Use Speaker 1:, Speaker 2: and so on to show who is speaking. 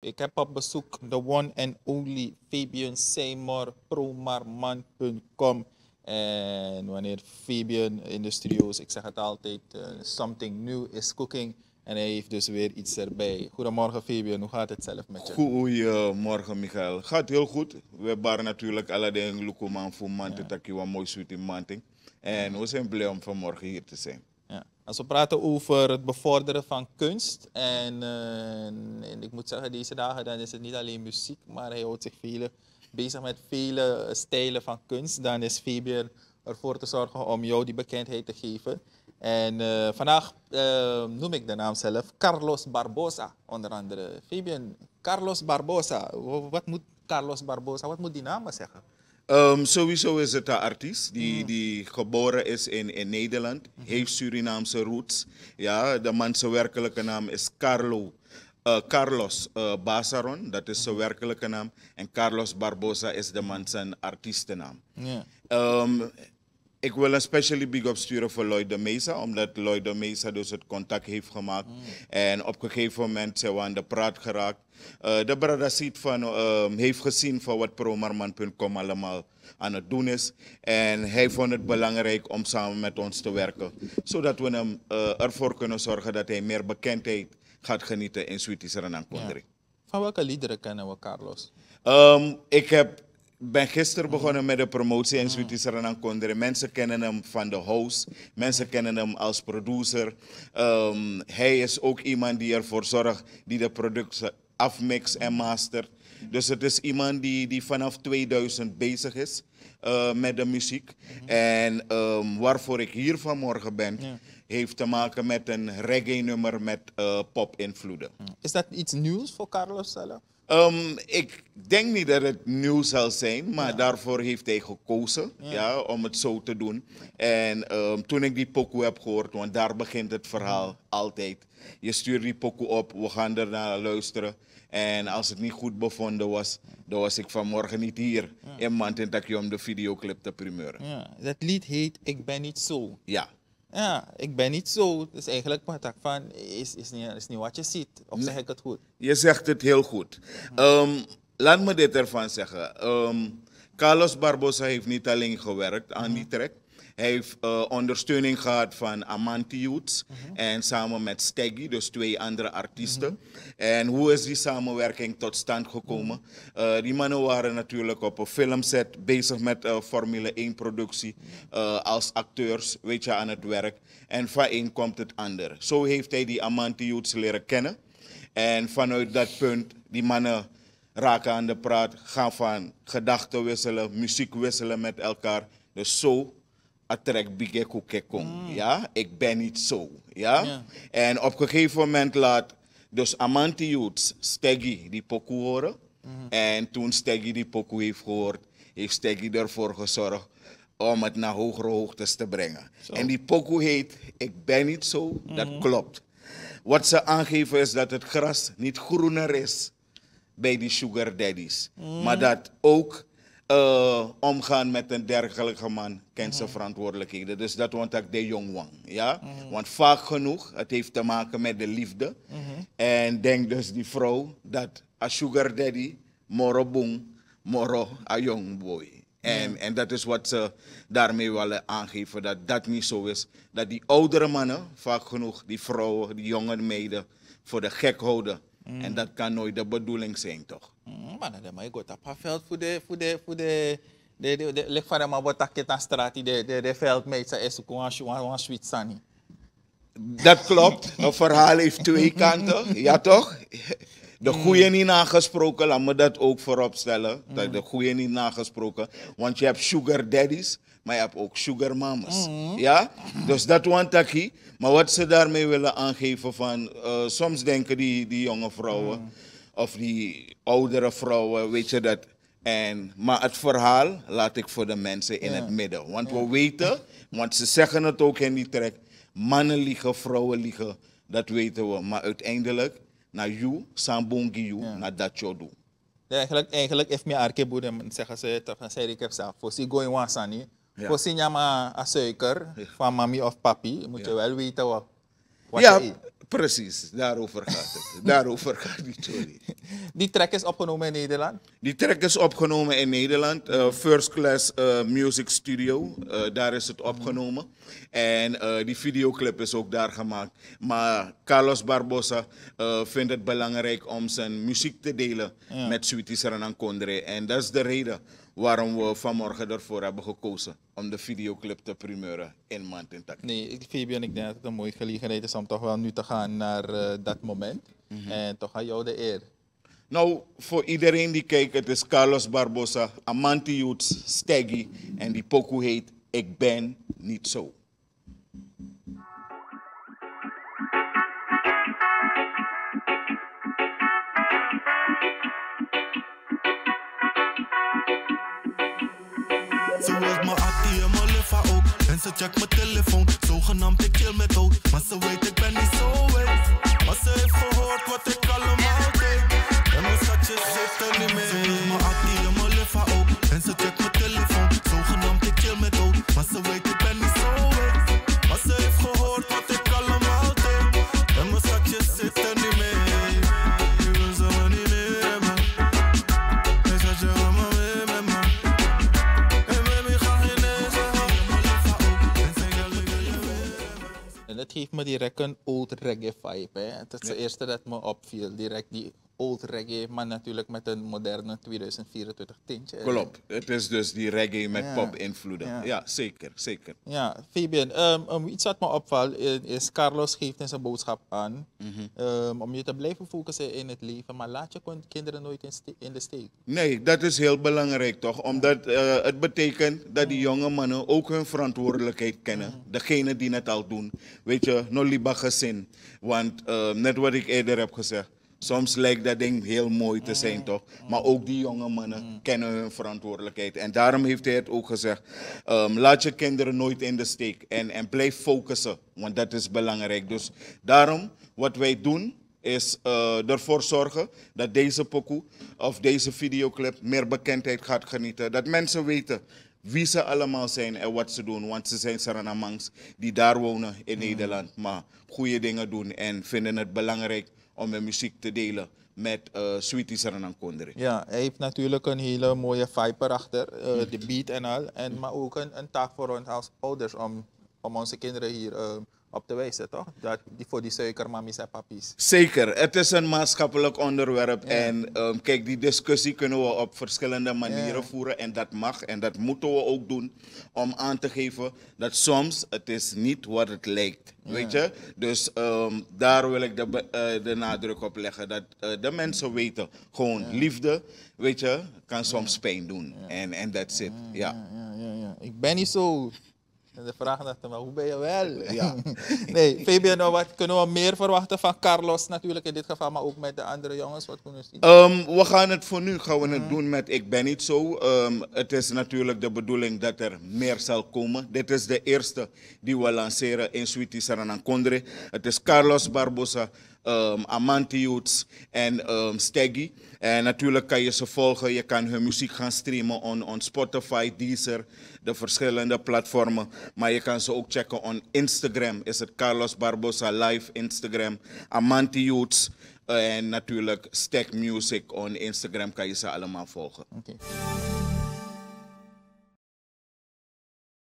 Speaker 1: Ik heb op bezoek de one and only Fabian Seymour, promarman.com. En wanneer Fabian in de studio's, ik zeg het altijd, eh, something new is cooking. En hij heeft dus weer iets erbij. Goedemorgen Fabian, hoe gaat het zelf met je?
Speaker 2: Goedemorgen Michael. Gaat heel goed. We waren natuurlijk Aladdin Lukuman voor Manting, je dat mooi zoet in Manting. En we zijn blij om vanmorgen hier te zijn.
Speaker 1: Ja. Als we praten over het bevorderen van kunst, en, eh, en, ik moet zeggen, deze dagen dan is het niet alleen muziek, maar hij houdt zich vele, bezig met vele stijlen van kunst. Dan is Fabian ervoor te zorgen om jou die bekendheid te geven. En eh, vandaag eh, noem ik de naam zelf Carlos Barbosa, onder andere. Fabian, Carlos Barbosa, wat moet Carlos Barbosa, wat moet die naam zeggen?
Speaker 2: Ehm, sowieso is het een artiest die, die geboren is in, in Nederland, mhm. heeft Surinaamse roots. Ja, de man zijn werkelijke naam is Carlo, eh, Carlos uh, dat is zijn mhm. werkelijke naam. En Carlos Barbosa is de man zijn artiestennaam. Ehm, ik wil een specially big up sturen voor Lloyd de Mesa, omdat Lloyd de Mesa dus het contact heeft gemaakt. En op een gegeven moment zijn we aan de praat geraakt. Eh, de brada van, ehm, heeft gezien van wat promarman.com allemaal aan het doen is. En hij vond het belangrijk om samen met ons te werken. Zodat we hem eh, ervoor kunnen zorgen dat hij meer bekendheid gaat genieten in Zwitserland Renan Kondri.
Speaker 1: Van welke liederen kennen we Carlos?
Speaker 2: Um, ik heb ben gisteren begonnen met de promotie en zoiets en dan Mensen kennen hem van de house. mensen kennen hem als producer. Ehm, hij is ook iemand die ervoor zorgt, die de producten afmix en mastert. Dus het is iemand die, die vanaf 2000 bezig is eh, met de muziek. En ehm, waarvoor ik hier vanmorgen ben, heeft te maken met een reggae-nummer met uh, eh, pop-invloeden.
Speaker 1: Is dat iets nieuws voor Carlos zelf?
Speaker 2: Ehm, ik denk niet dat het nieuw zal zijn, maar daarvoor heeft hij gekozen ja. om het zo te doen. En ehm, toen ik die pokoe heb gehoord, want daar begint het verhaal altijd. Je stuurt die pokoe op, we gaan ernaar luisteren. En als het niet goed bevonden was, dan was ik vanmorgen niet hier ja. in Mantintakje om de videoclip
Speaker 1: te primeuren. Ja. Dat lied heet Ik ben niet zo. Ja. Ja, ik ben niet zo. Dus eigenlijk ik van is, is, niet, is niet wat je ziet. Of zeg ik het goed?
Speaker 2: Je zegt het heel goed. Ehm, laat me dit ervan zeggen. Ehm, Carlos Barbosa heeft niet alleen gewerkt aan die mhm. trek. Hij heeft eh, ondersteuning gehad van Amanti Youth en samen met Steggy, dus twee andere artiesten. En hoe is die samenwerking tot stand gekomen? Eh, die mannen waren natuurlijk op een filmset bezig met eh, Formule 1 productie als acteurs, weet je, aan het werk. En van één komt het ander. Zo heeft hij die Amanti Youths leren kennen. En vanuit dat punt, die mannen raken aan de praat, gaan van gedachten wisselen, muziek wisselen met elkaar. Dus zo attrek bige kukekong. Mm. Ja, ik ben niet zo. Ja? En op een gegeven moment laat dus Amanti Youths Steggy die pokoe horen. Mm-hmm. En toen Steggy die pokoe heeft gehoord, heeft Steggy ervoor gezorgd om het naar hogere hoogtes te brengen. En die pokoe heet Ik ben niet zo, dat mm-hmm. klopt. Wat ze aangeven is dat het gras niet groener is bij die sugar daddies. Mm. Maar dat ook eh, omgaan met een dergelijke man kent zijn mm. verantwoordelijkheden. Dus dat want ik de jongwang. Ja? Mm. Want vaak genoeg, het heeft te maken met de liefde. Mm-hmm. En denk dus die vrouw dat a sugar daddy, moro boom, moro a young boy. En, mm. en dat is wat ze daarmee willen aangeven, dat dat niet zo is. Dat die oudere mannen, vaak genoeg, die vrouwen, die jonge meiden, voor de gek houden. Mm. En dat kan nooit de bedoeling
Speaker 1: zijn, toch? Mm, maar dan moet je goed veld voor de... Voor de, voor de de de de van maar wat ik aan straat die de de de veldmeid is ook een een sweet Dat klopt. Een
Speaker 2: verhaal heeft twee kanten. Ja toch?
Speaker 1: De mm. goede niet
Speaker 2: nagesproken, laat me dat ook vooropstellen. Dat de goede niet nagesproken. Want je hebt sugar daddies maar je hebt ook sugarmamas. Mm mm-hmm. Ja? Dus dat want hier. Maar wat ze daarmee willen aangeven van, eh, soms denken die, die jonge vrouwen mm. of die oudere vrouwen, weet je dat. En, maar het verhaal laat ik voor de mensen in het midden. Want we weten, want ze zeggen het ook in die trek, mannen liegen, vrouwen liegen, dat weten we. Maar uiteindelijk, naar jou, sambongi jou, naar dat je doen.
Speaker 1: eigenlijk, eigenlijk heeft mijn arke zeggen ze, zei ik heb ze, voor ze gaan Yeah. Pusing nyama asyikar, yeah. farm mami of puppy, mucha yeah. well we tahu. Ya. Precies, daarover gaat het. daarover gaat die story. Die track is opgenomen in Nederland?
Speaker 2: Die track is opgenomen in Nederland. Eh, First Class eh, Music Studio, eh, daar is het opgenomen. En die videoclip is ook daar gemaakt. Maar Carlos Barbosa vindt het belangrijk om zijn muziek te delen met Sweetie en Kondre. En dat is de reden waarom we vanmorgen ervoor hebben gekozen om de videoclip te primeuren in Mantintak.
Speaker 1: Nee, Fabian, ik denk dat het een mooie gelegenheid is om toch wel nu te gaan naar eh, dat moment. Mhm.
Speaker 2: En toch aan jou de eer. Nou, voor iedereen die kijkt, het is Carlos Barbosa, Amanti Joets, Steggy. En die pokoe heet Ik ben niet zo ze checkt mijn telefoon, zogenaamd ik kill met dood. Maar ze weet ik ben niet zo weet. Maar ze heeft gehoord wat ik allemaal deed. En mijn schatje zitten niet meer. Ze mijn actie en mijn lifa ook. Mensen check mijn telefoon,
Speaker 1: dat geeft me direct een old reggae vibe. Hè. Het is het eerste dat me opviel, direct die old reggae, maar natuurlijk met een moderne 2024 tintje. Klopt, het is dus die reggae met pop-invloeden. Ja. zeker, zeker. Ja, Fabian, ehm, iets wat me opvalt is, Carlos geeft in zijn boodschap aan mhm. ehm, om je te blijven focussen in het leven, maar laat je kinderen nooit in, de steek.
Speaker 2: Nee, dat is heel belangrijk toch, omdat eh, het betekent dat die jonge mannen ook hun verantwoordelijkheid kennen. Degene die het al doen, weet je, nog liba gezin. Want ehm, net wat ik eerder heb gezegd, Soms lijkt dat ding heel mooi te zijn, mm. toch? Maar ook die jonge mannen mm. kennen hun verantwoordelijkheid. En daarom heeft hij het ook gezegd. Ehm, laat je kinderen nooit in de steek. En, en blijf focussen, want dat is belangrijk. Dus daarom, wat wij doen, is eh, ervoor zorgen dat deze pokoe of deze videoclip meer bekendheid gaat genieten. Dat mensen weten wie ze allemaal zijn en wat ze doen. Want ze zijn Saranamans die daar wonen in mm. Nederland, maar goede dingen doen en vinden het belangrijk om mijn muziek te delen met uh, en
Speaker 1: Saranan Ja, hij heeft natuurlijk een hele mooie vibe erachter, eh, de beat en al. En, Maar ook een, een, taak voor ons als ouders om, om onze kinderen hier eh, op te wijzen, toch? Dat die, voor die suikermamies en papies.
Speaker 2: Zeker, het is een maatschappelijk onderwerp. En ehm, kijk, die discussie kunnen we op verschillende manieren voeren. En dat mag en dat moeten we ook doen. Om aan te geven dat soms het is niet wat het lijkt. Weet je? Dus ehm, daar wil ik de, eh, de, nadruk op leggen. Dat eh, de mensen weten, gewoon liefde, weet je, kan soms pijn doen. En dat het. ja. Ja,
Speaker 1: ja, ja. Ik ben niet zo en de vraag dacht maar hoe ben je wel? Ja. nee, Fabian, wat kunnen we meer verwachten van Carlos natuurlijk in dit geval, maar ook met de andere jongens? Wat kunnen we ehm,
Speaker 2: we gaan het voor nu gaan het mhm. doen met Ik ben niet zo. Ehm, het is natuurlijk de bedoeling dat er meer zal komen. Dit is de eerste die we lanceren in Suiti Saranakondre. Het is Carlos Barbosa um, Amante en um, Steggy. En natuurlijk kan je ze volgen. Je kan hun muziek gaan streamen on, on Spotify, Deezer, de verschillende platformen. Maar je kan ze ook checken on Instagram. Is het Carlos Barbosa Live Instagram. Amante en natuurlijk Stack Music on Instagram kan je ze allemaal volgen.